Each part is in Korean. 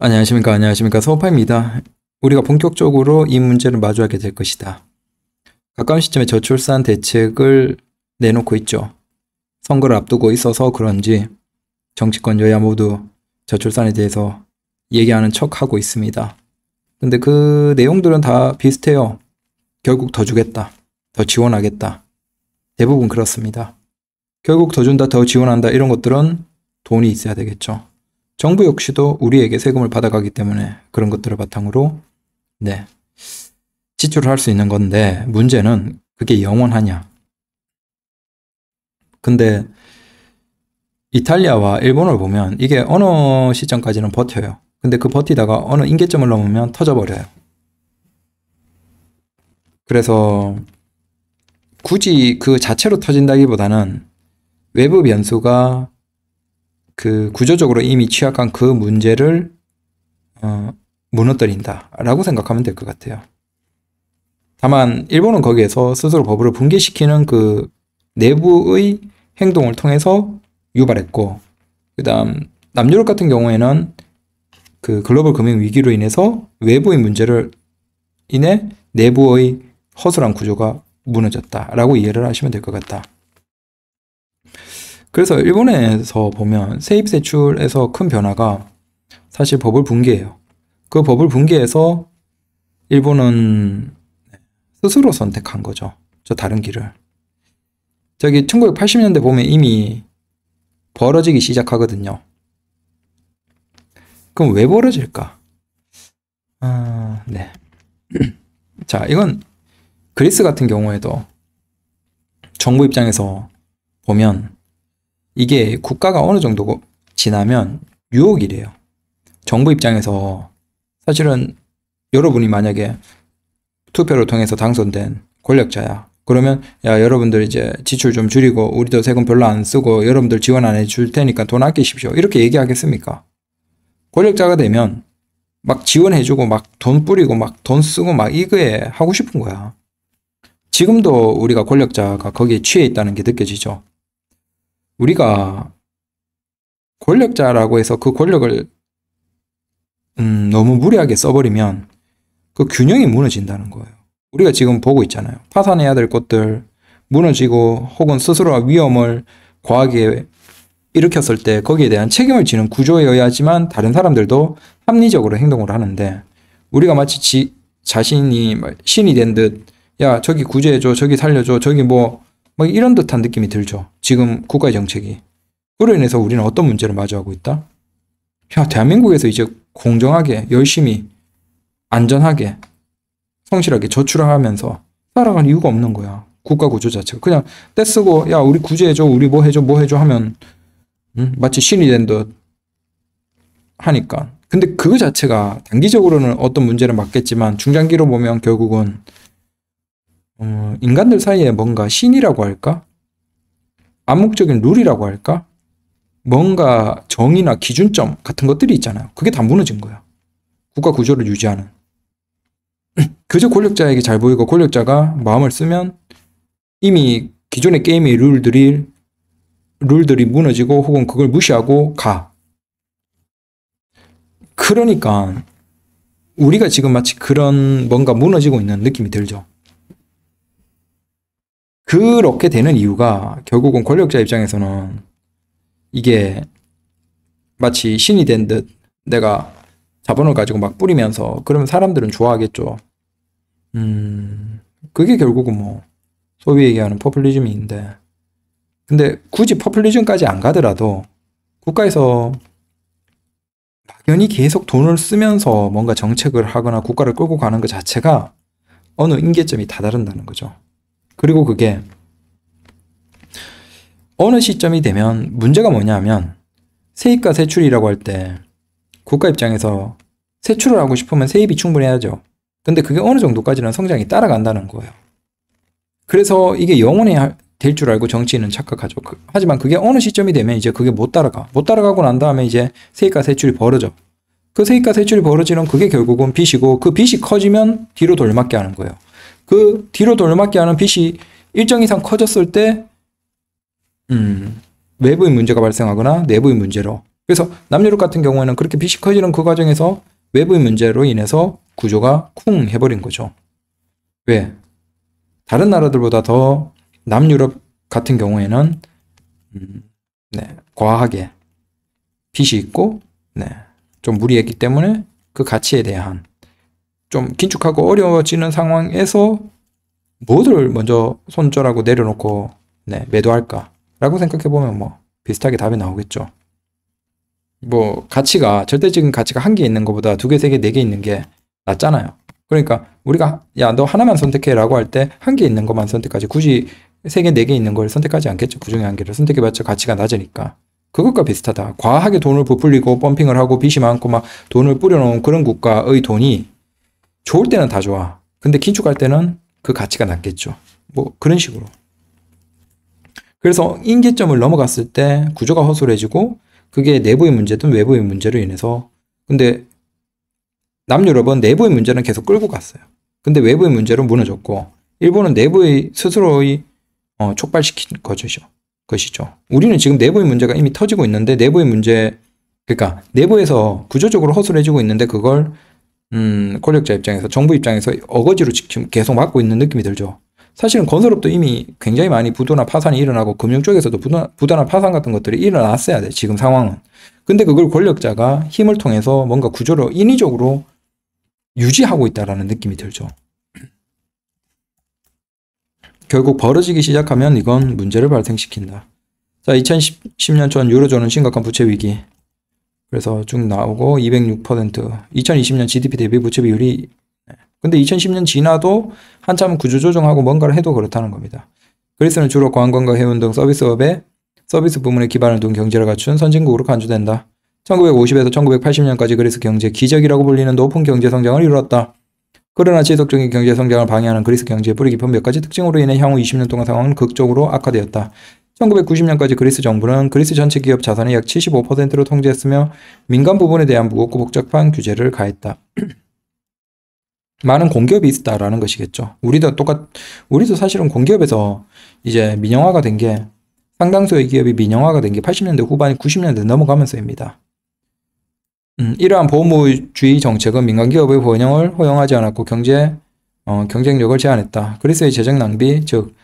안녕하십니까 안녕하십니까 소파입니다. 우리가 본격적으로 이 문제를 마주하게 될 것이다. 가까운 시점에 저출산 대책을 내놓고 있죠. 선거를 앞두고 있어서 그런지 정치권 여야 모두 저출산에 대해서 얘기하는 척 하고 있습니다. 근데 그 내용들은 다 비슷해요. 결국 더 주겠다. 더 지원하겠다. 대부분 그렇습니다. 결국 더 준다, 더 지원한다 이런 것들은 돈이 있어야 되겠죠. 정부 역시도 우리에게 세금을 받아가기 때문에 그런 것들을 바탕으로 네 지출을 할 수 있는 건데 문제는 그게 영원하냐. 근데 이탈리아와 일본을 보면 이게 어느 시점까지는 버텨요. 근데 그 버티다가 어느 인계점을 넘으면 터져버려요. 그래서 굳이 그 자체로 터진다기보다는 외부 변수가 그 구조적으로 이미 취약한 그 문제를 어, 무너뜨린다라고 생각하면 될 것 같아요. 다만 일본은 거기에서 스스로 법을 붕괴시키는 그 내부의 행동을 통해서 유발했고 그다음 남유럽 같은 경우에는 그 글로벌 금융 위기로 인해서 외부의 문제를 인해 내부의 허술한 구조가 무너졌다라고 이해를 하시면 될 것 같다. 그래서 일본에서 보면 세입세출에서 큰 변화가 사실 버블 붕괴예요. 그 버블 붕괴에서 일본은 스스로 선택한 거죠. 저 다른 길을. 저기 1980년대 보면 이미 벌어지기 시작하거든요. 그럼 왜 벌어질까? 아, 네. 자, 이건 그리스 같은 경우에도 정부 입장에서 보면 이게 국가가 어느 정도 지나면 유혹이래요. 정부 입장에서 사실은 여러분이 만약에 투표를 통해서 당선된 권력자야. 그러면 야 여러분들 이제 지출 좀 줄이고 우리도 세금 별로 안 쓰고 여러분들 지원 안 해줄 테니까 돈 아끼십시오. 이렇게 얘기하겠습니까? 권력자가 되면 막 지원해주고 막 돈 뿌리고 막 돈 쓰고 막 이거에 하고 싶은 거야. 지금도 우리가 권력자가 거기에 취해 있다는 게 느껴지죠. 우리가 권력자라고 해서 그 권력을 음, 너무 무리하게 써버리면 그 균형이 무너진다는 거예요. 우리가 지금 보고 있잖아요. 파산해야 될 것들 무너지고 혹은 스스로가 위험을 과하게 일으켰을 때 거기에 대한 책임을 지는 구조여야지만 다른 사람들도 합리적으로 행동을 하는데 우리가 마치 지, 자신이 신이 된 듯 야 저기 구제해줘 저기 살려줘 저기 뭐뭐 이런 듯한 느낌이 들죠. 지금 국가 정책이. 그로 인해서 우리는 어떤 문제를 마주하고 있다? 야, 대한민국에서 이제 공정하게, 열심히, 안전하게, 성실하게 저출하면서 살아갈 이유가 없는 거야. 국가 구조 자체가. 그냥 떼쓰고, 야, 우리 구제해줘, 우리 뭐 해줘, 뭐 해줘 하면, 음, 마치 신이 된 듯 하니까. 근데 그 자체가 단기적으로는 어떤 문제를 맞겠지만 중장기로 보면 결국은 어, 인간들 사이에 뭔가 신이라고 할까? 암묵적인 룰이라고 할까? 뭔가 정의나 기준점 같은 것들이 있잖아요. 그게 다 무너진 거야. 국가 구조를 유지하는. 그저 권력자에게 잘 보이고 권력자가 마음을 쓰면 이미 기존의 게임의 룰들이 룰들이 무너지고 혹은 그걸 무시하고 가. 그러니까 우리가 지금 마치 그런 뭔가 무너지고 있는 느낌이 들죠. 그렇게 되는 이유가 결국은 권력자 입장에서는 이게 마치 신이 된 듯 내가 자본을 가지고 막 뿌리면서 그러면 사람들은 좋아하겠죠. 음, 그게 결국은 뭐 소위 얘기하는 퍼플리즘인데 근데 굳이 퍼플리즘까지 안 가더라도 국가에서 막연히 계속 돈을 쓰면서 뭔가 정책을 하거나 국가를 끌고 가는 것 자체가 어느 인계점이 다다른다는 거죠. 그리고 그게 어느 시점이 되면 문제가 뭐냐면 세입과 세출이라고 할 때 국가 입장에서 세출을 하고 싶으면 세입이 충분해야죠. 근데 그게 어느 정도까지는 성장이 따라간다는 거예요. 그래서 이게 영원히 될 줄 알고 정치인은 착각하죠. 그, 하지만 그게 어느 시점이 되면 이제 그게 못 따라가. 못 따라가고 난 다음에 이제 세입과 세출이 벌어져. 그 세입과 세출이 벌어지면 그게 결국은 빚이고 그 빚이 커지면 뒤로 돌맞게 하는 거예요. 그 뒤로 돌려막기 하는 빛이 일정 이상 커졌을 때, 음, 외부의 문제가 발생하거나 내부의 문제로. 그래서 남유럽 같은 경우에는 그렇게 빛이 커지는 그 과정에서 외부의 문제로 인해서 구조가 쿵 해버린 거죠. 왜? 다른 나라들보다 더 남유럽 같은 경우에는 음, 네, 과하게 빛이 있고 네, 좀 무리했기 때문에 그 가치에 대한 좀 긴축하고 어려워지는 상황에서 뭐를 먼저 손절하고 내려놓고 네, 매도할까라고 생각해 보면 뭐 비슷하게 답이 나오겠죠. 뭐 가치가 절대적인 가치가 한 개 있는 것보다 두 개, 세 개, 네 개 있는 게 낫잖아요. 그러니까 우리가 야 너 하나만 선택해라고 할 때 한 개 있는 것만 선택하지 굳이 세 개, 네 개 있는 걸 선택하지 않겠죠. 그 중에 한 개를 선택해봤자 가치가 낮으니까. 그것과 비슷하다. 과하게 돈을 부풀리고 펌핑을 하고 빚이 많고 막 돈을 뿌려놓은 그런 국가의 돈이 좋을 때는 다 좋아. 근데 긴축할 때는 그 가치가 낮겠죠. 뭐 그런 식으로. 그래서 인계점을 넘어갔을 때 구조가 허술해지고 그게 내부의 문제든 외부의 문제로 인해서 근데 남유럽은 내부의 문제는 계속 끌고 갔어요. 근데 외부의 문제로 무너졌고 일본은 내부의 스스로의 어, 촉발시킨 것이죠. 것이죠. 우리는 지금 내부의 문제가 이미 터지고 있는데 내부의 문제 그러니까 내부에서 구조적으로 허술해지고 있는데 그걸 음, 권력자 입장에서 정부 입장에서 어거지로 지금 계속 막고 있는 느낌이 들죠. 사실은 건설업도 이미 굉장히 많이 부도나 파산이 일어나고 금융 쪽에서도 부도나, 부도나 파산 같은 것들이 일어났어야 돼 지금 상황은. 근데 그걸 권력자가 힘을 통해서 뭔가 구조를 인위적으로 유지하고 있다라는 느낌이 들죠. 결국 벌어지기 시작하면 이건 문제를 발생시킨다. 자, 2010년 전 유로존은 심각한 부채 위기. 그래서 쭉 나오고 206% 2020년 GDP 대비 부채 비율이 네. 근데 2010년 지나도 한참 구조조정하고 뭔가를 해도 그렇다는 겁니다. 그리스는 주로 관광과 해운 등 서비스업에 서비스 부문에 기반을 둔 경제를 갖춘 선진국으로 간주된다. 1950에서 1980년까지 그리스 경제 기적이라고 불리는 높은 경제 성장을 이루었다. 그러나 지속적인 경제 성장을 방해하는 그리스 경제의 뿌리 깊은 몇 가지 특징으로 인해 향후 20년 동안 상황은 극적으로 악화되었다. 1990년까지 그리스 정부는 그리스 전체 기업 자산의 약7 5를 통제했으며 민간 부분에 대한 무겁고 복잡한 규제를 가했다. 많은 공기업이 있다라는 었 것이겠죠. 우리도 똑같, 우리도 사실은 공기업에서 이제 민영화가 된 게 상당수의 기업이 민영화가 된 게 80년대 후반, 90년대 넘어가면서입니다. 음, 이러한 보호주의 정책은 민간 기업의 번영을 허용하지 않았고 경제 어, 경쟁력을 제한했다. 그리스의 재정 낭비, 즉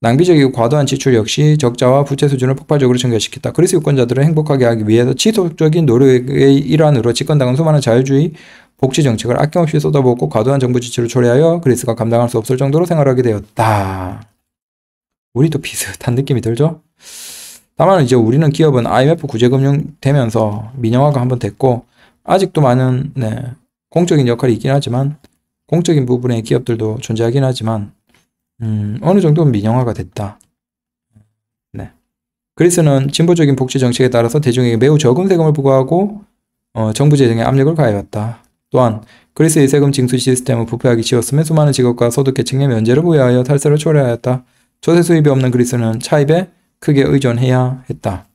낭비적이고 과도한 지출 역시 적자와 부채 수준을 폭발적으로 증가시켰다. 그리스 유권자들은 행복하게 하기 위해서 지속적인 노력의 일환으로 집권당은 수많은 자유주의 복지 정책을 아낌없이 쏟아붓고 과도한 정부 지출을 초래하여 그리스가 감당할 수 없을 정도로 생활하게 되었다. 우리도 비슷한 느낌이 들죠? 다만 이제 우리는 기업은 IMF 구제금융 되면서 민영화가 한번 됐고 아직도 많은 네, 공적인 역할이 있긴 하지만 공적인 부분의 기업들도 존재하긴 하지만 음, 어느 정도 는 민영화가 됐다. 네. 그리스는 진보적인 복지 정책에 따라서 대중에게 매우 적은 세금을 부과하고 어, 정부 재정에 압력을 가해왔다. 또한 그리스의 세금 징수 시스템을 부패하기지웠으며 수많은 직업과 소득계층의 면제를 부여하여 탈세를 초래하였다. 조세 수입이 없는 그리스는 차입에 크게 의존해야 했다.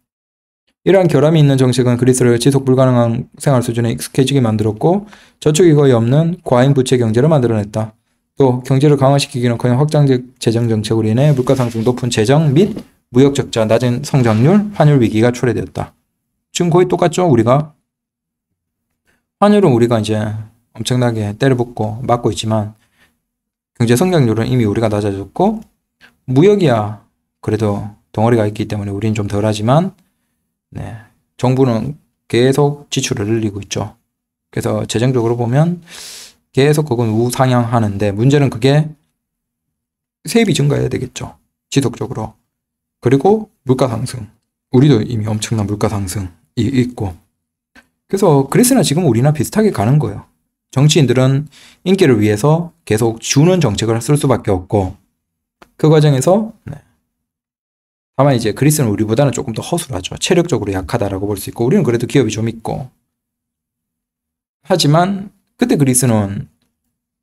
이러한 결함이 있는 정책은 그리스를 지속 불가능한 생활 수준에 익숙해지게 만들었고 저축이 거의 없는 과잉 부채 경제를 만들어냈다. 또 경제를 강화시키기는 커녕 확장적 재정 정책으로 인해 물가 상승, 높은 재정 및 무역 적자, 낮은 성장률, 환율 위기가 초래되었다. 지금 거의 똑같죠, 우리가? 환율은 우리가 이제 엄청나게 때려붙고 막고 있지만 경제 성장률은 이미 우리가 낮아졌고 무역이야 그래도 덩어리가 있기 때문에 우리는 좀 덜하지만 네, 정부는 계속 지출을 늘리고 있죠. 그래서 재정적으로 보면 계속 그건 우상향하는데 문제는 그게 세입이 증가해야 되겠죠. 지속적으로. 그리고 물가 상승. 우리도 이미 엄청난 물가 상승이 있고. 그래서 그리스나 지금 우리나 비슷하게 가는 거예요. 정치인들은 인기를 위해서 계속 주는 정책을 쓸 수밖에 없고 그 과정에서 네. 다만 이제 그리스는 우리보다는 조금 더 허술하죠. 체력적으로 약하다라고 볼 수 있고 우리는 그래도 기업이 좀 있고 하지만 그때 그리스는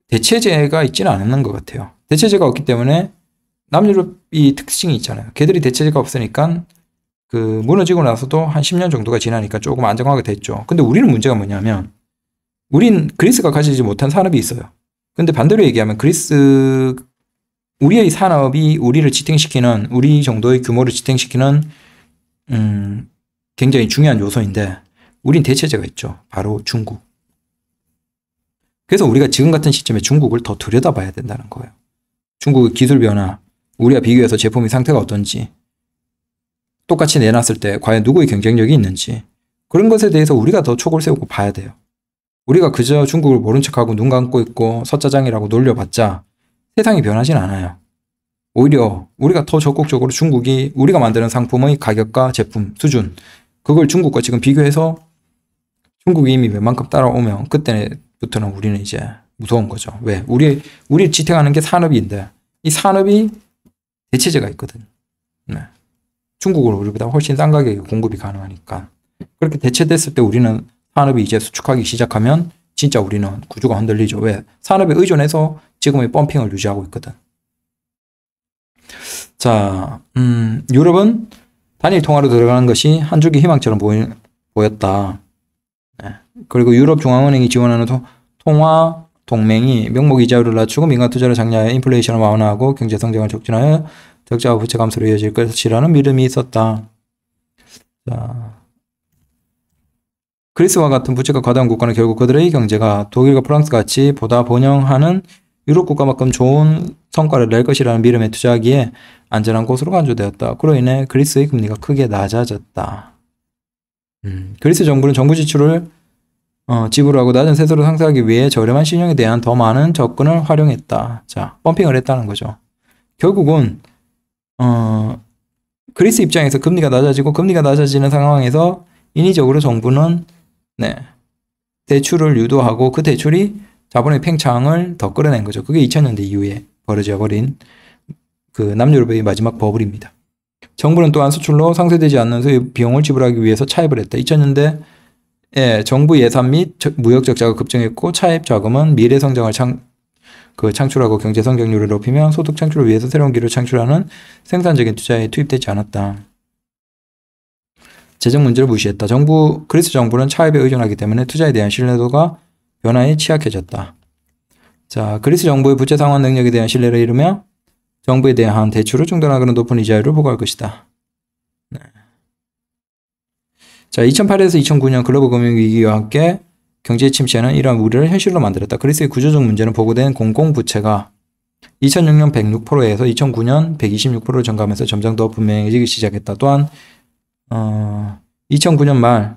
대체제가 있지는 않았는 것 같아요. 대체제가 없기 때문에 남유럽이 특징이 있잖아요. 걔들이 대체제가 없으니까 그 무너지고 나서도 한 10년 정도가 지나니까 조금 안정화가 됐죠. 근데 우리는 문제가 뭐냐면 우린 그리스가 가지지 못한 산업이 있어요. 근데 반대로 얘기하면 그리스 우리의 산업이 우리를 지탱시키는 우리 정도의 규모를 지탱시키는 음 굉장히 중요한 요소인데 우린 대체제가 있죠. 바로 중국. 그래서 우리가 지금 같은 시점에 중국을 더 들여다봐야 된다는 거예요. 중국의 기술 변화, 우리와 비교해서 제품의 상태가 어떤지, 똑같이 내놨을 때 과연 누구의 경쟁력이 있는지, 그런 것에 대해서 우리가 더 촉을 세우고 봐야 돼요. 우리가 그저 중국을 모른 척하고 눈 감고 있고 서짜장이라고 놀려봤자 세상이 변하진 않아요. 오히려 우리가 더 적극적으로 중국이 우리가 만드는 상품의 가격과 제품, 수준, 그걸 중국과 지금 비교해서 중국이 이미 웬만큼 따라오면 그때 는 부터는 우리는 이제 무서운 거죠. 왜? 우리, 우리 지탱하는 게 산업인데, 이 산업이 대체제가 있거든. 네. 중국으로 우리보다 훨씬 싼 가격에 공급이 가능하니까. 그렇게 대체됐을 때 우리는 산업이 이제 수축하기 시작하면 진짜 우리는 구조가 흔들리죠. 왜? 산업에 의존해서 지금의 펌핑을 유지하고 있거든. 자, 음, 유럽은 단일 통화로 들어가는 것이 한 줄기 희망처럼 보이, 보였다. 그리고 유럽중앙은행이 지원하는 통, 통화 동맹이 명목 이자율을 낮추고 민간 투자를 장려하여 인플레이션을 완화하고 경제 성장을 촉진하여 적자와 부채 감소로 이어질 것이라는 믿음이 있었다. 자. 그리스와 같은 부채가 과다한 국가는 결국 그들의 경제가 독일과 프랑스 같이 보다 번영하는 유럽 국가만큼 좋은 성과를 낼 것이라는 믿음에 투자하기에 안전한 곳으로 간주되었다. 그로 인해 그리스의 금리가 크게 낮아졌다. 음, 그리스 정부는 정부 지출을 어, 지불하고 낮은 세수를 상쇄하기 위해 저렴한 신용에 대한 더 많은 접근을 활용했다. 자, 펌핑을 했다는 거죠. 결국은 어, 그리스 입장에서 금리가 낮아지고 금리가 낮아지는 상황에서 인위적으로 정부는 네, 대출을 유도하고 그 대출이 자본의 팽창을 더 끌어낸 거죠. 그게 2000년대 이후에 벌어져 버린 그 남유럽의 마지막 버블입니다. 정부는 또한 수출로 상쇄되지 않는 소유 비용을 지불하기 위해서 차입을 했다. 2000년대 예, 정부 예산 및 무역 적자가 급증했고 차입 자금은 미래 성장을 창, 그 창출하고 경제 성장률을 높이며 소득 창출을 위해서 새로운 길을 창출하는 생산적인 투자에 투입되지 않았다. 재정 문제를 무시했다. 정부 그리스 정부는 차입에 의존하기 때문에 투자에 대한 신뢰도가 변화에 취약해졌다. 자, 그리스 정부의 부채 상환 능력에 대한 신뢰를 잃으며 정부에 대한 대출을 중단하거나 높은 이자율을 보고할 것이다. 자, 2008에서 2009년 글로벌 금융위기와 함께 경제 침체는 이러한 우려를 현실로 만들었다. 그리스의 구조적 문제는 보고된 공공부채가 2006년 106%에서 2009년 1 2 6로 증가하면서 점점 더 분명해지기 시작했다. 또한 어, 2009년 말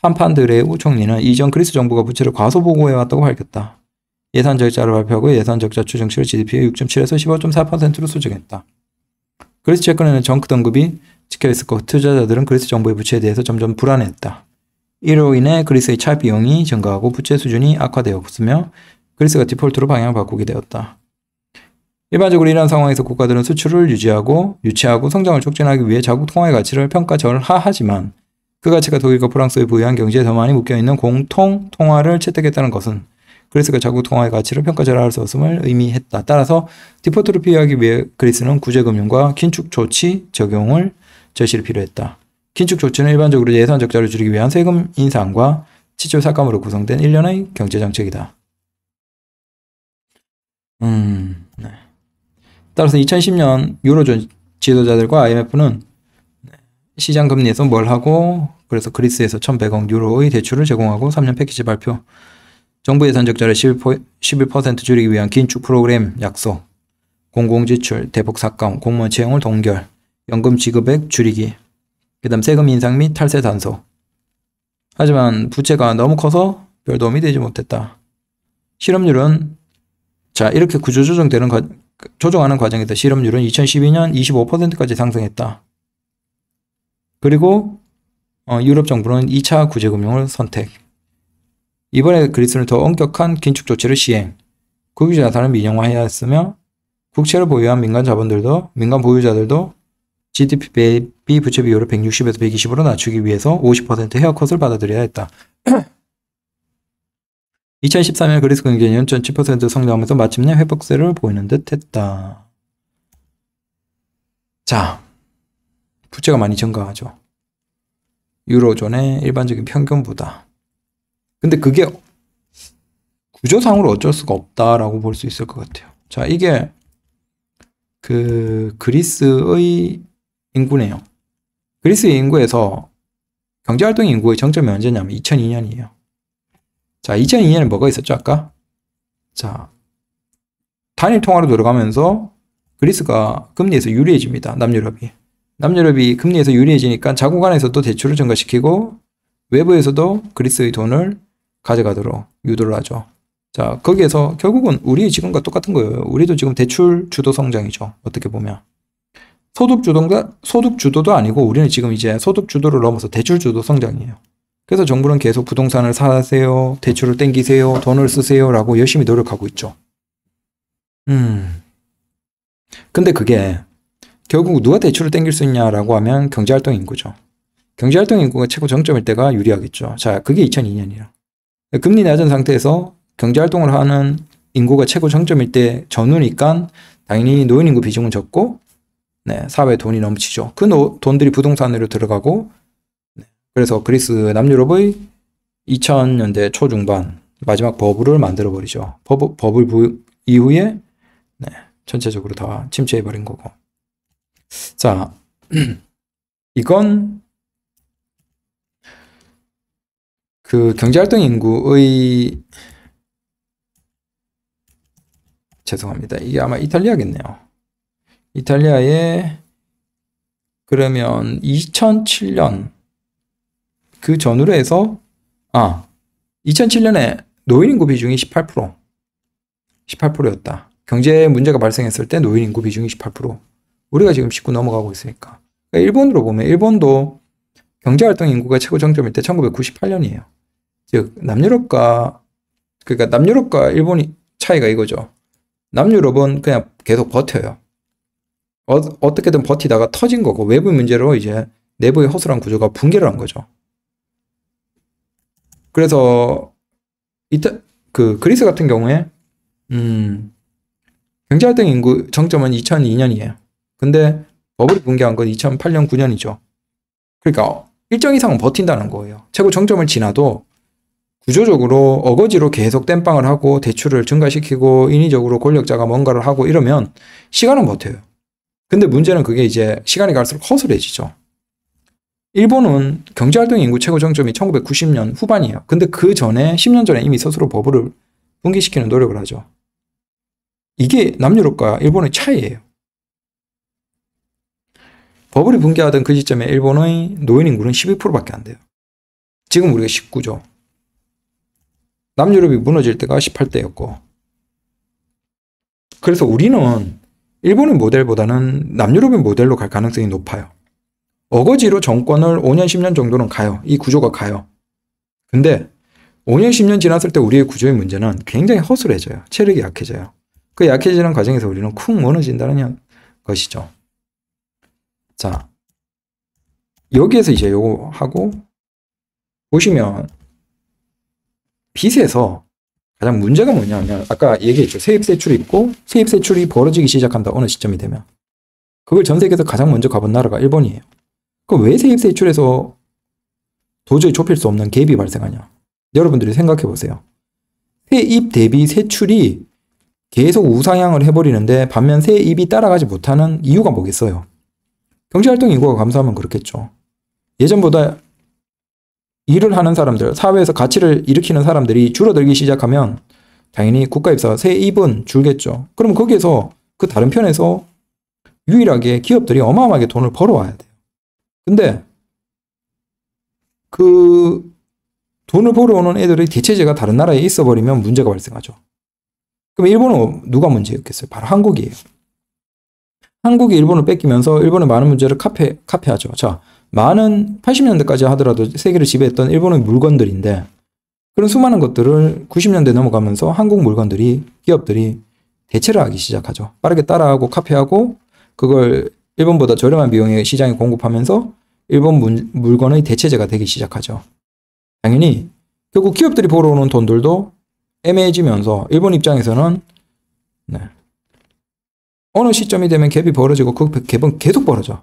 판판들의 우총리는 이전 그리스 정부가 부채를 과소보고해왔다고 밝혔다. 예산 적자를 발표하고 예산 적자 추정치를 GDP의 6.7에서 15.4%로 수정했다. 그래서 채권에는 정크 등급이 찍혀있었고 투자자들은 그리스 정부의 부채에 대해서 점점 불안했다. 이로 인해 그리스의 차 비용이 증가하고 부채 수준이 악화되었으며 그리스가 디폴트로 방향을 바꾸게 되었다. 일반적으로 이러한 상황에서 국가들은 수출을 유지하고 유치하고 성장을 촉진하기 위해 자국 통화의 가치를 평가절하하지만 그 가치가 독일과 프랑스의 부유한 경제에 서 많이 묶여있는 공통 통화를 채택했다는 것은 그리스가 자국 통화의 가치를 평가절하할 수 없음을 의미했다. 따라서 디포트를 피하기 위해 그리스는 구제금융과 긴축 조치 적용을 절실히 필요했다. 긴축 조치는 일반적으로 예산 적자를 줄이기 위한 세금 인상과 지출 삭감으로 구성된 일련의 경제 정책이다. 음, 네. 따라서 2010년 유로 존 지도자들과 IMF는 시장 금리에서 뭘 하고 그래서 그리스에서 1,100억 유로의 대출을 제공하고 3년 패키지 발표 정부 예산 적자를 11%, 11 줄이기 위한 긴축 프로그램 약속, 공공지출, 대폭 삭감, 공무원 채용을 동결, 연금 지급액 줄이기, 그 다음 세금 인상 및 탈세 단소. 하지만 부채가 너무 커서 별 도움이 되지 못했다. 실업률은 자 이렇게 구조 조정되는 과, 조정하는 과정에서 실업률은 2012년 25%까지 상승했다. 그리고 어, 유럽 정부는 2차 구제금융을 선택. 이번에 그리스는 더 엄격한 긴축 조치를 시행, 국유 자산을 민영화해야 했으며 국채를 보유한 민간 자본들도 민간 보유자들도 GDP 대비 부채 비율을 160에서 120으로 낮추기 위해서 50% 헤어컷을 받아들여야 했다. 2013년 그리스 경제는 0.7% 성장하면서 마침내 회복세를 보이는 듯 했다. 자, 부채가 많이 증가하죠. 유로존의 일반적인 평균보다. 근데 그게 구조상으로 어쩔 수가 없다라고 볼 수 있을 것 같아요. 자, 이게 그 그리스의 인구네요. 그리스의 인구에서 경제활동 인구의 정점이 언제냐면 2002년이에요. 자, 2002년에 뭐가 있었죠, 아까? 자, 단일 통화로 들어가면서 그리스가 금리에서 유리해집니다. 남유럽이. 남유럽이 금리에서 유리해지니까 자국 안에서도 대출을 증가시키고 외부에서도 그리스의 돈을 가져가도록 유도를 하죠. 자, 거기에서 결국은 우리 지금과 똑같은 거예요. 우리도 지금 대출 주도 성장이죠. 어떻게 보면. 소득 주도가 소득 주도도 아니고 우리는 지금 이제 소득 주도를 넘어서 대출 주도 성장이에요. 그래서 정부는 계속 부동산을 사세요, 대출을 땡기세요, 돈을 쓰세요라고 열심히 노력하고 있죠. 음. 근데 그게 결국 누가 대출을 땡길 수 있냐라고 하면 경제활동 인구죠. 경제활동 인구가 최고 정점일 때가 유리하겠죠. 자, 그게 2002년이라. 금리 낮은 상태에서 경제 활동을 하는 인구가 최고 정점일 때 전후니까 당연히 노인 인구 비중은 적고 네, 사회에 돈이 넘치죠. 그 노, 돈들이 부동산으로 들어가고 네, 그래서 그리스 남유럽의 2000년대 초중반 마지막 버블을 만들어 버리죠. 버블, 버블 부, 이후에 네, 전체적으로 다 침체해 버린 거고. 자, 이건 그 경제활동 인구의 죄송합니다. 이게 아마 이탈리아겠네요. 이탈리아에 그러면 2007년 그 전후로 해서 아 2007년에 노인 인구 비중이 18% 18%였다. 경제 문제가 발생했을 때 노인 인구 비중이 18% 우리가 지금 19 넘어가고 있으니까 그러니까 일본으로 보면 일본도 경제활동 인구가 최고 정점일 때 1998년이에요. 즉 남유럽과 그러니까 남유럽과 일본이 차이가 이거죠. 남유럽은 그냥 계속 버텨요. 어, 떻게든 버티다가 터진 거고 외부 문제로 이제 내부의 허술한 구조가 붕괴를 한 거죠. 그래서 이타 그 그리스 같은 경우에 음 경제활동 인구 정점은 2002년이에요. 근데 버블이 붕괴한 건 2008년 9년이죠. 그러니까 일정 이상은 버틴다는 거예요. 최고 정점을 지나도 구조적으로 어거지로 계속 땜빵을 하고 대출을 증가시키고 인위적으로 권력자가 뭔가를 하고 이러면 시간은 버텨요. 근데 문제는 그게 이제 시간이 갈수록 허술해지죠. 일본은 경제활동 인구 최고 정점이 1990년 후반이에요. 근데 그 전에 10년 전에 이미 스스로 버블을 붕괴시키는 노력을 하죠. 이게 남유럽과 일본의 차이예요. 버블이 붕괴하던 그 시점에 일본의 노인 인구는 12%밖에 안 돼요. 지금 우리가 19조. 남유럽이 무너질 때가 18대였고 그래서 우리는 일본의 모델보다는 남유럽의 모델로 갈 가능성이 높아요. 어거지로 정권을 5년, 10년 정도는 가요. 이 구조가 가요. 근데 5년, 10년 지났을 때 우리의 구조의 문제는 굉장히 허술해져요. 체력이 약해져요. 그 약해지는 과정에서 우리는 쿵 무너진다는 것이죠. 자, 여기에서 이제 요거 하고 보시면 빚에서 가장 문제가 뭐냐면 아까 얘기했죠. 세입세출이 있고 세입세출이 벌어지기 시작한다. 어느 시점이 되면. 그걸 전 세계에서 가장 먼저 가본 나라가 일본이에요. 그럼 왜 세입세출에서 도저히 좁힐 수 없는 갭이 발생하냐. 여러분들이 생각해 보세요. 세입 대비 세출이 계속 우상향을 해버리는데 반면 세입이 따라가지 못하는 이유가 뭐겠어요? 경제활동 인구가 감소하면 그렇겠죠. 예전보다 일을 하는 사람들, 사회에서 가치를 일으키는 사람들이 줄어들기 시작하면 당연히 국가 입사 세입은 줄겠죠. 그럼 거기에서 그 다른 편에서 유일하게 기업들이 어마어마하게 돈을 벌어와야 돼요. 근데 그 돈을 벌어오는 애들의 대체제가 다른 나라에 있어 버리면 문제가 발생하죠. 그럼 일본은 누가 문제였겠어요? 바로 한국이에요. 한국이 일본을 뺏기면서 일본의 많은 문제를 카페, 카페하죠. 자, 많은 80년대까지 하더라도 세계를 지배했던 일본의 물건들인데 그런 수많은 것들을 90년대 넘어가면서 한국 물건들이 기업들이 대체를 하기 시작하죠. 빠르게 따라하고 카피하고 그걸 일본보다 저렴한 비용의 시장에 공급하면서 일본 문, 물건의 대체제가 되기 시작하죠. 당연히 결국 기업들이 벌어오는 돈들도 애매해지면서 일본 입장에서는 네. 어느 시점이 되면 갭이 벌어지고 그 갭은 계속 벌어져.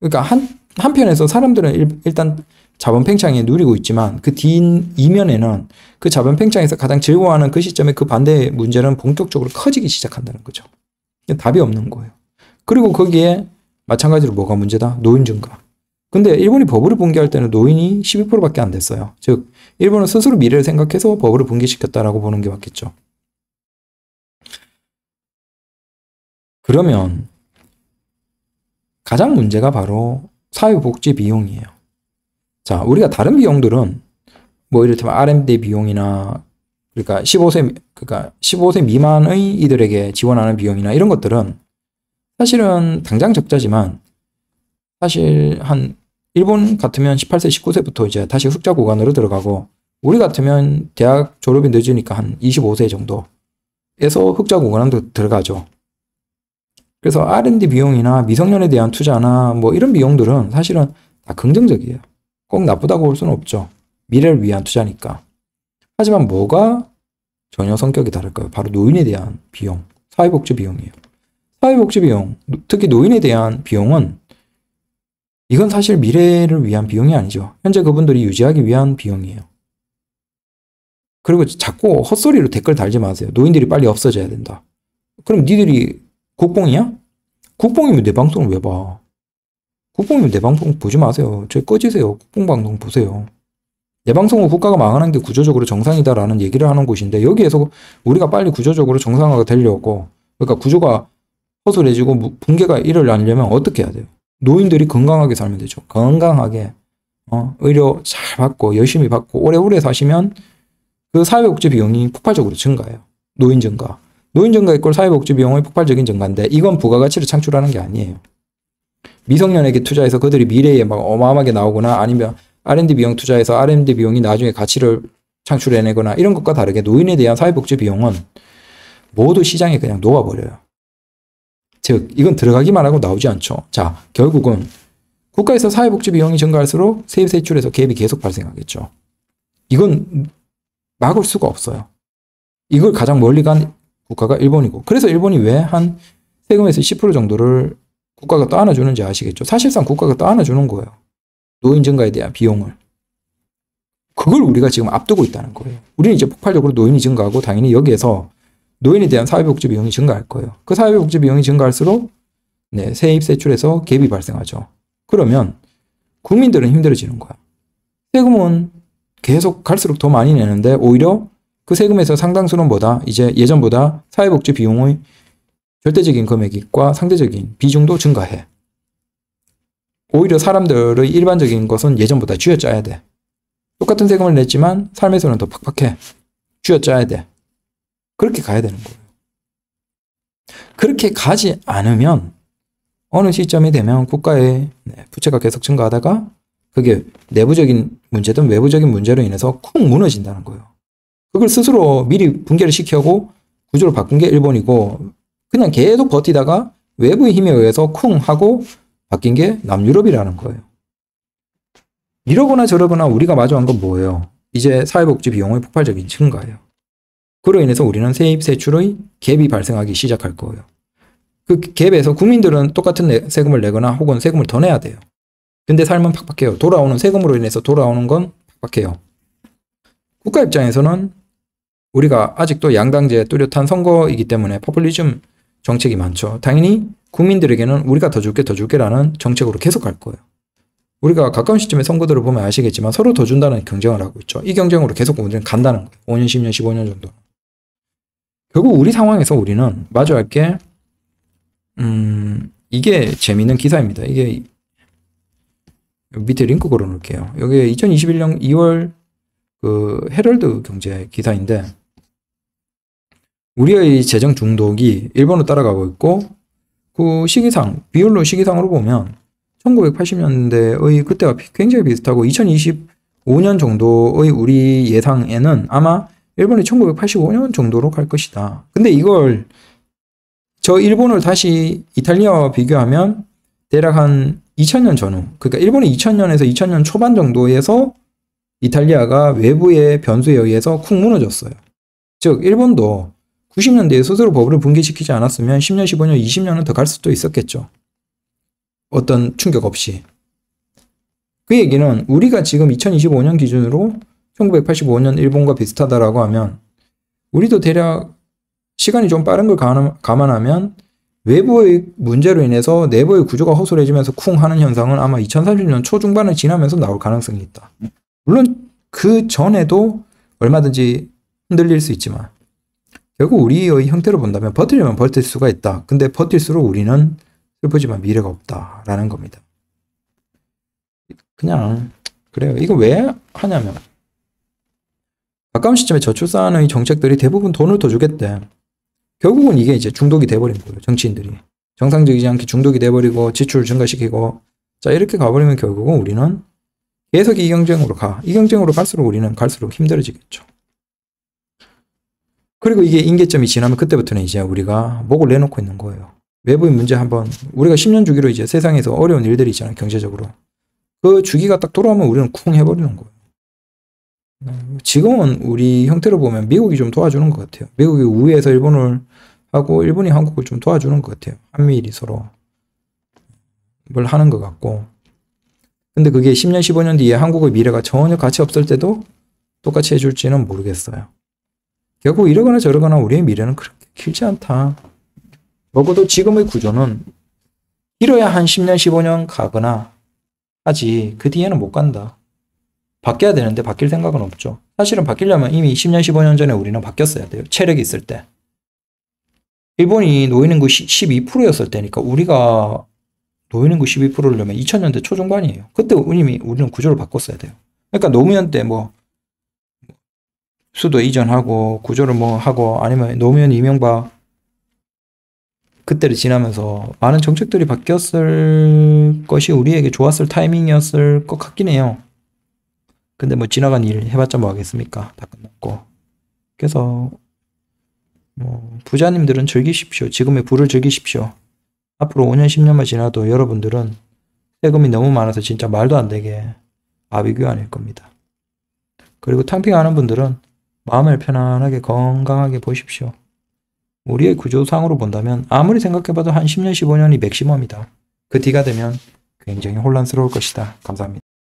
그러니까 한 한편에서 사람들은 일, 단 자본 팽창에 누리고 있지만 그 뒤인 이면에는그 자본 팽창에서 가장 즐거워하는 그 시점에 그 반대의 문제는 본격적으로 커지기 시작한다는 거죠. 답이 없는 거예요. 그리고 거기에 마찬가지로 뭐가 문제다? 노인 증가. 근데 일본이 버블을 붕괴할 때는 노인이 12%밖에 안 됐어요. 즉 일본은 스스로 미래를 생각해서 버블을 붕괴시켰다라고 보는 게 맞겠죠. 그러면 가장 문제가 바로 사회복지 비용이에요. 자, 우리가 다른 비용들은 뭐 이를테면 R&D 비용이나 그러니까 15세 그러니까 15세 미만의 이들에게 지원하는 비용이나 이런 것들은 사실은 당장 적자지만 사실 한 일본 같으면 18세, 19세부터 이제 다시 흑자 구간으로 들어가고 우리 같으면 대학 졸업이 늦으니까 한 25세 정도에서 흑자 구간으로 들어가죠. 그래서 R&D 비용이나 미성년에 대한 투자나 뭐 이런 비용들은 사실은 다 긍정적이에요. 꼭 나쁘다고 볼 수는 없죠. 미래를 위한 투자니까. 하지만 뭐가 전혀 성격이 다를까요? 바로 노인에 대한 비용, 사회복지 비용이에요. 사회복지 비용, 특히 노인에 대한 비용은 이건 사실 미래를 위한 비용이 아니죠. 현재 그분들이 유지하기 위한 비용이에요. 그리고 자꾸 헛소리로 댓글 달지 마세요. 노인들이 빨리 없어져야 된다. 그럼 니들이 국뽕이야? 국뽕이면 내 방송을 왜 봐? 국뽕이면 내 방송 보지 마세요. 저 꺼지세요. 국뽕 방송 보세요. 내 방송은 국가가 망하는 게 구조적으로 정상이다라는 얘기를 하는 곳인데 여기에서 우리가 빨리 구조적으로 정상화가 되려고 그러니까 구조가 허술해지고 붕괴가 일을 안려면 어떻게 해야 돼요? 노인들이 건강하게 살면 되죠. 건강하게 어, 의료 잘 받고 열심히 받고 오래오래 사시면 그 사회복지 비용이 폭발적으로 증가해요. 노인 증가. 노인 증가 이꼴 사회복지 비용의 폭발적인 증가인데 이건 부가가치를 창출하는 게 아니에요. 미성년에게 투자해서 그들이 미래에 막 어마어마하게 나오거나 아니면 R&D 비용 투자해서 R&D 비용이 나중에 가치를 창출해내거나 이런 것과 다르게 노인에 대한 사회복지 비용은 모두 시장에 그냥 녹아버려요. 즉, 이건 들어가기만 하고 나오지 않죠. 자, 결국은 국가에서 사회복지 비용이 증가할수록 세입 세출에서 갭이 계속 발생하겠죠. 이건 막을 수가 없어요. 이걸 가장 멀리 간 국가가 일본이고 그래서 일본이 왜 한 세금에서 10% 정도를 국가가 또 안아주는지 아시겠죠? 사실상 국가가 또 안아주는 거예요. 노인 증가에 대한 비용을. 그걸 우리가 지금 앞두고 있다는 거예요. 우리는 이제 폭발적으로 노인이 증가하고 당연히 여기에서 노인에 대한 사회복지 비용이 증가할 거예요. 그 사회복지 비용이 증가할수록 네, 세입 세출에서 갭이 발생하죠. 그러면 국민들은 힘들어지는 거야. 세금은 계속 갈수록 더 많이 내는데 오히려 그 세금에서 상당수는 뭐다? 이제 예전보다 사회복지 비용의 절대적인 금액과 상대적인 비중도 증가해. 오히려 사람들의 일반적인 것은 예전보다 쥐어짜야 돼. 똑같은 세금을 냈지만 삶에서는 더 팍팍해. 쥐어짜야 돼. 그렇게 가야 되는 거예요. 그렇게 가지 않으면 어느 시점이 되면 국가의 네, 부채가 계속 증가하다가 그게 내부적인 문제든 외부적인 문제로 인해서 쿵 무너진다는 거예요. 그걸 스스로 미리 붕괴를 시켜고 구조를 바꾼 게 일본이고 그냥 계속 버티다가 외부의 힘에 의해서 쿵 하고 바뀐 게 남유럽이라는 거예요. 이러거나 저러거나 우리가 마주한 건 뭐예요? 이제 사회복지 비용의 폭발적인 증가예요. 그로 인해서 우리는 세입 세출의 갭이 발생하기 시작할 거예요. 그 갭에서 국민들은 똑같은 내, 세금을 내거나 혹은 세금을 더 내야 돼요. 근데 삶은 팍팍해요. 돌아오는 세금으로 인해서 돌아오는 건 팍팍해요. 국가 입장에서는 우리가 아직도 양당제 뚜렷한 선거이기 때문에 포퓰리즘 정책이 많죠. 당연히 국민들에게는 우리가 더 줄게 더 줄게라는 정책으로 계속 갈 거예요. 우리가 가까운 시점에 선거들을 보면 아시겠지만 서로 더 준다는 경쟁을 하고 있죠. 이 경쟁으로 계속 우리는 간다는 거예요. 5년, 10년, 15년 정도. 결국 우리 상황에서 우리는 마저할 게, 음, 이게 재미있는 기사입니다. 이게 밑에 링크 걸어 놓을게요. 여기 2021년 2월 그 헤럴드 경제 기사인데 우리의 재정 중독이 일본으로 따라가고 있고 그 시기상 비율로 시기상으로 보면 1980년대의 그때와 굉장히 비슷하고 2025년 정도의 우리 예상에는 아마 일본이 1985년 정도로 갈 것이다. 근데 이걸 저 일본을 다시 이탈리아와 비교하면 대략 한 2000년 전후 그러니까 일본이 2000년에서 2000년 초반 정도에서 이탈리아가 외부의 변수에 의해서 쿵 무너졌어요. 즉 일본도 90년대에 스스로 법을 붕괴시키지 않았으면 10년, 15년, 20년은 더 갈 수도 있었겠죠. 어떤 충격 없이. 그 얘기는 우리가 지금 2025년 기준으로 1985년 일본과 비슷하다라고 하면 우리도 대략 시간이 좀 빠른 걸 감안하면 외부의 문제로 인해서 내부의 구조가 허술해지면서 쿵 하는 현상은 아마 2030년 초중반을 지나면서 나올 가능성이 있다. 물론 그 전에도 얼마든지 흔들릴 수 있지만 결국 우리의 형태로 본다면 버티려면 버틸 수가 있다. 근데 버틸수록 우리는 슬프지만 미래가 없다라는 겁니다. 그냥 그래요. 이거 왜 하냐면 가까운 시점에 저출산의 정책들이 대부분 돈을 더 주겠대. 결국은 이게 이제 중독이 돼버린 거예요. 정치인들이 정상적이지 않게 중독이 돼버리고 지출을 증가시키고 자 이렇게 가버리면 결국은 우리는 계속 이 경쟁으로 가. 이 경쟁으로 갈수록 우리는 갈수록 힘들어지겠죠. 그리고 이게 인계점이 지나면 그때부터는 이제 우리가 목을 내놓고 있는 거예요. 외부의 문제 한번 우리가 10년 주기로 이제 세상에서 어려운 일들이 있잖아요. 경제적으로. 그 주기가 딱 돌아오면 우리는 쿵 해버리는 거예요. 지금은 우리 형태로 보면 미국이 좀 도와주는 것 같아요. 미국이 우회해서 일본을 하고 일본이 한국을 좀 도와주는 것 같아요. 한미일이 서로 뭘 하는 것 같고 근데 그게 10년, 15년 뒤에 한국의 미래가 전혀 가치 없을 때도 똑같이 해줄지는 모르겠어요. 결국 이러거나 저러거나 우리의 미래는 그렇게 길지 않다. 적어도 지금의 구조는 길어야 한 10년, 15년 가거나 하지 그 뒤에는 못 간다. 바뀌어야 되는데 바뀔 생각은 없죠. 사실은 바뀌려면 이미 10년, 15년 전에 우리는 바뀌었어야 돼요. 체력이 있을 때. 일본이 노인인구 12%였을 그 때니까 우리가 노인인구 12%를 그 내면 2000년대 초중반이에요. 그때 이미 우리는 구조를 바꿨어야 돼요. 그러니까 노무현 때뭐 수도 이전하고 구조를 뭐 하고 아니면 노무현 이명박 그때를 지나면서 많은 정책들이 바뀌었을 것이 우리에게 좋았을 타이밍이었을 것 같긴 해요. 근데 뭐 지나간 일 해봤자 뭐 하겠습니까? 다 끝났고. 그래서 뭐 부자님들은 즐기십시오. 지금의 부를 즐기십시오. 앞으로 5년 10년만 지나도 여러분들은 세금이 너무 많아서 진짜 말도 안 되게 아비규환일 겁니다. 그리고 탕핑하는 분들은 마음을 편안하게 건강하게 보십시오. 우리의 구조상으로 본다면 아무리 생각해봐도 한 10년, 15년이 맥시멈이다. 그 뒤가 되면 굉장히 혼란스러울 것이다. 감사합니다.